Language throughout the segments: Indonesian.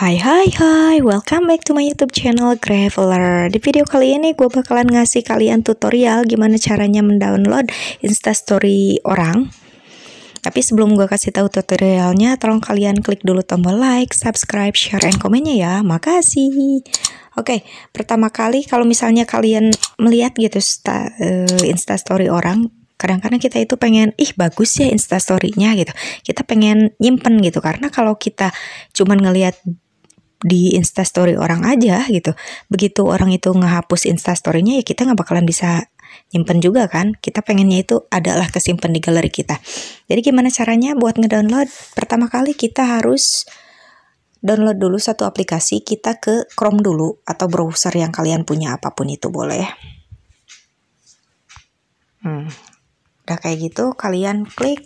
Hai hai hai, welcome back to my youtube channel Graveler Di video kali ini gue bakalan ngasih kalian tutorial gimana caranya mendownload instastory orang Tapi sebelum gue kasih tahu tutorialnya, tolong kalian klik dulu tombol like, subscribe, share, and komennya ya Makasih Oke, pertama kali kalau misalnya kalian melihat gitu sta, uh, eh, instastory orang kadang-kadang kita itu pengen ih bagus ya Storynya gitu kita pengen nyimpen gitu karena kalau kita cuman ngelihat di instastory orang aja gitu. Begitu orang itu ngehapus instastorynya ya kita nggak bakalan bisa nyimpen juga kan. Kita pengennya itu adalah kesimpan di galeri kita. Jadi gimana caranya buat ngedownload? Pertama kali kita harus download dulu satu aplikasi kita ke Chrome dulu atau browser yang kalian punya apapun itu boleh. Hmm. Udah kayak gitu kalian klik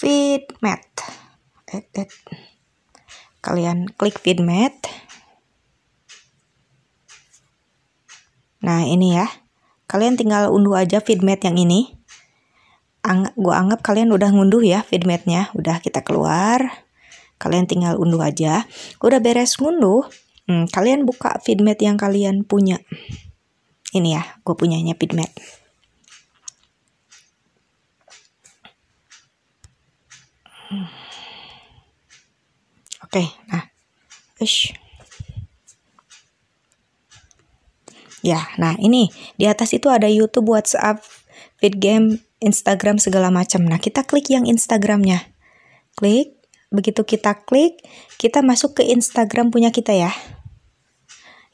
Feedmat. Eh, eh kalian klik feedmat. Nah, ini ya. Kalian tinggal unduh aja feedmat yang ini. Ang gue anggap kalian udah ngunduh ya feedmatnya. Udah kita keluar. Kalian tinggal unduh aja. Udah beres ngunduh, hmm, kalian buka feedmat yang kalian punya. Ini ya, gue punyanya feedmat. Hmm. Oke, nah. Ish. Ya, nah ini di atas itu ada YouTube, WhatsApp, feed game, Instagram segala macam. Nah, kita klik yang Instagramnya. Klik. Begitu kita klik, kita masuk ke Instagram punya kita ya.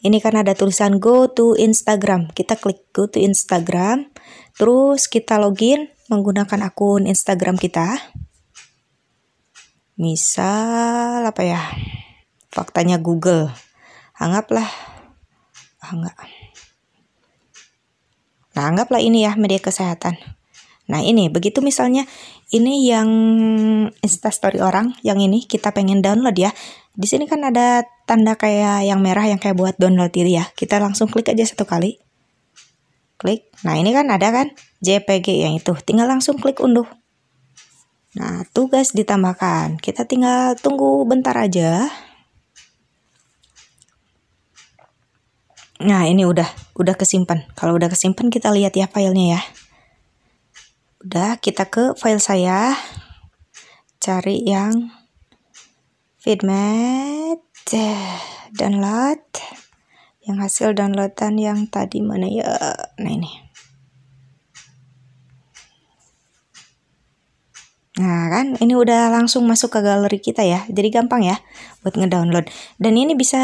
Ini kan ada tulisan go to Instagram. Kita klik go to Instagram. Terus kita login menggunakan akun Instagram kita misal apa ya faktanya Google anggaplah oh, enggak nah anggaplah ini ya media kesehatan nah ini begitu misalnya ini yang instastory orang yang ini kita pengen download ya di sini kan ada tanda kayak yang merah yang kayak buat download itu ya kita langsung klik aja satu kali klik nah ini kan ada kan JPG yang itu tinggal langsung klik unduh Nah, tugas ditambahkan. Kita tinggal tunggu bentar aja. Nah, ini udah, udah kesimpan. Kalau udah kesimpan kita lihat ya filenya ya. Udah, kita ke file saya. Cari yang feedmat download yang hasil downloadan yang tadi mana ya nah ini Nah kan ini udah langsung masuk ke galeri kita ya Jadi gampang ya buat ngedownload Dan ini bisa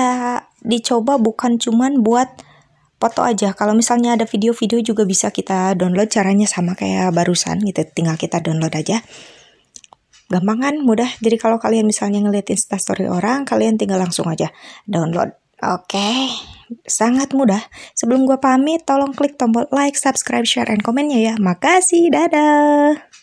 dicoba bukan cuman buat foto aja Kalau misalnya ada video-video juga bisa kita download Caranya sama kayak barusan gitu Tinggal kita download aja Gampang kan mudah Jadi kalau kalian misalnya ngeliat instastory orang Kalian tinggal langsung aja download Oke okay. Sangat mudah Sebelum gue pamit tolong klik tombol like, subscribe, share, and komennya ya Makasih dadah